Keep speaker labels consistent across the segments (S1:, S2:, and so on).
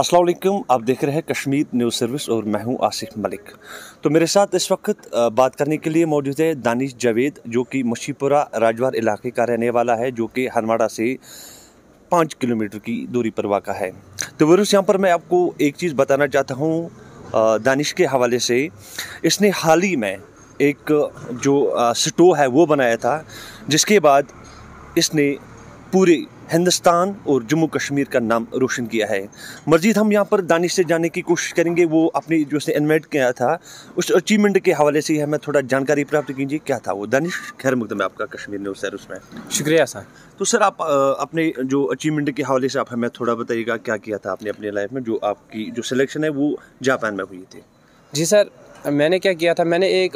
S1: असलम आप देख रहे हैं कश्मीर न्यूज़ सर्विस और मैं हूं आसिफ मलिक तो मेरे साथ इस वक्त बात करने के लिए मौजूद है दानिश जावेद जो कि मशीपुरा राजवार इलाके का रहने वाला है जो कि हरमाड़ा से पाँच किलोमीटर की दूरी पर वाक़ा है तो वरुष यहाँ पर मैं आपको एक चीज़ बताना चाहता हूँ दानिश के हवाले से इसने हाल ही में एक जो स्टो है वो बनाया था जिसके बाद इसने पूरे हिंदुस्तान और जम्मू कश्मीर का नाम रोशन किया है मजीद हम यहाँ पर दानिश से जाने की कोशिश करेंगे वो अपने जो उसने इन्वाइट किया था उस अचीवमेंट के हवाले से हमें थोड़ा जानकारी प्राप्त कीजिए क्या था वो दानिश खैर मुकदम है आपका कश्मीर न्यूज़ सर उसमें शुक्रिया सर तो सर आप अपने जो अचीवमेंट के हवाले से आप हमें थोड़ा बताइएगा क्या किया था आपने अपनी लाइफ में जो आपकी जो सिलेक्शन है वो
S2: जापान में हुई थी जी सर मैंने क्या किया था मैंने एक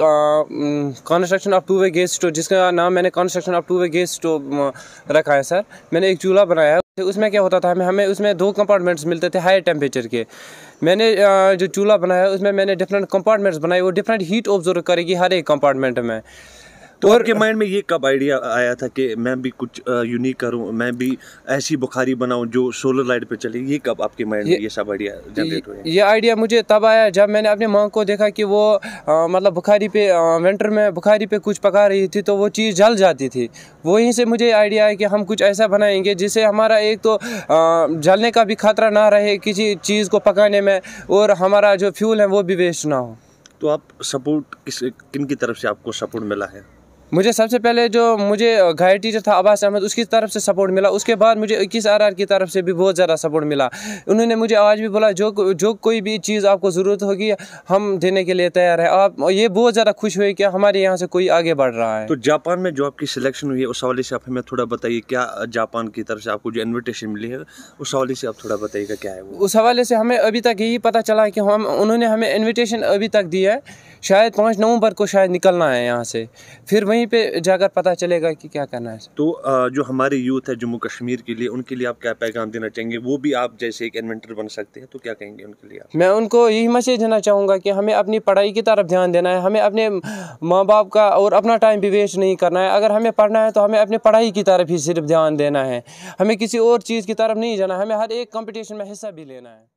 S2: construction of two way gas stove जिसका नाम मैंने construction of two way gas stove रखा है सर मैंने एक चूल्हा बनाया है तो उसमें क्या होता था हमें हमें उसमें दो कंपार्टमेंट्स मिलते थे हाई टेम्परेचर के मैंने जो चूल्हा बनाया उसमें मैंने डिफरेंट कंपार्टमेंट्स बनाए वो डिफरेंट हीट ऑब्जर्व करेगी हर एक कंपार्टमेंट में तो आपके माइंड में ये कब आइडिया आया था कि मैं भी कुछ यूनिक करूँ मैं भी
S1: ऐसी बुखारी बनाऊँ जो सोलर लाइट पे चले ये कब आपके माइंड में ये सब आइडिया जनरेट
S2: हुए ये आइडिया मुझे तब आया जब मैंने अपनी माँ को देखा कि वो आ, मतलब बुखारी पे आ, विंटर में बुखारी पे कुछ पका रही थी तो वो चीज़ जल जाती थी वहीं से मुझे आइडिया आया कि हम कुछ ऐसा बनाएंगे जिससे हमारा एक तो जलने का भी खतरा ना रहे किसी चीज़ को पकाने में और हमारा जो फ्यूल है वो भी वेस्ट ना हो
S1: तो आप सपोर्ट किस किन की तरफ से आपको सपोर्ट मिला है
S2: मुझे सबसे पहले जो मुझे गाइड टीचर था अब्बास अहमद उसकी तरफ से सपोर्ट मिला उसके बाद मुझे इक्कीस आर की तरफ से भी बहुत ज़्यादा सपोर्ट मिला उन्होंने मुझे आज भी बोला जो जो कोई भी चीज़ आपको ज़रूरत होगी हम देने के लिए तैयार है आप ये बहुत ज़्यादा खुश हुए कि हमारे यहाँ से कोई आगे बढ़ रहा है तो
S1: जापान में जो आपकी सिलेक्शन हुई है उस हवाले से आप हमें थोड़ा बताइए क्या जापान की तरफ से आपको जो इन्विटेशन मिली है उस हवाले से आप थोड़ा बताइएगा क्या है वो
S2: उस हवाले से हमें अभी तक यही पता चला कि हम उन्होंने हमें इन्विटेशन अभी तक दिया है शायद पाँच नवंबर को शायद निकलना है यहाँ से फिर वहीं वहीं पे जाकर पता चलेगा कि क्या करना है
S1: तो जो हमारी यूथ है जम्मू कश्मीर के लिए उनके लिए आप क्या पैगाम देना चाहेंगे वो भी आप जैसे एक इन्वेंटर बन सकते हैं तो क्या कहेंगे उनके लिए आप?
S2: मैं उनको यही मैसेज देना चाहूँगा कि हमें अपनी पढ़ाई की तरफ ध्यान देना है हमें अपने माँ बाप का और अपना टाइम भी वेस्ट नहीं करना है अगर हमें पढ़ना है तो हमें अपनी पढ़ाई की तरफ ही सिर्फ ध्यान देना है हमें किसी और चीज़ की तरफ नहीं जाना हमें हर एक कॉम्पिटिशन में हिस्सा भी लेना है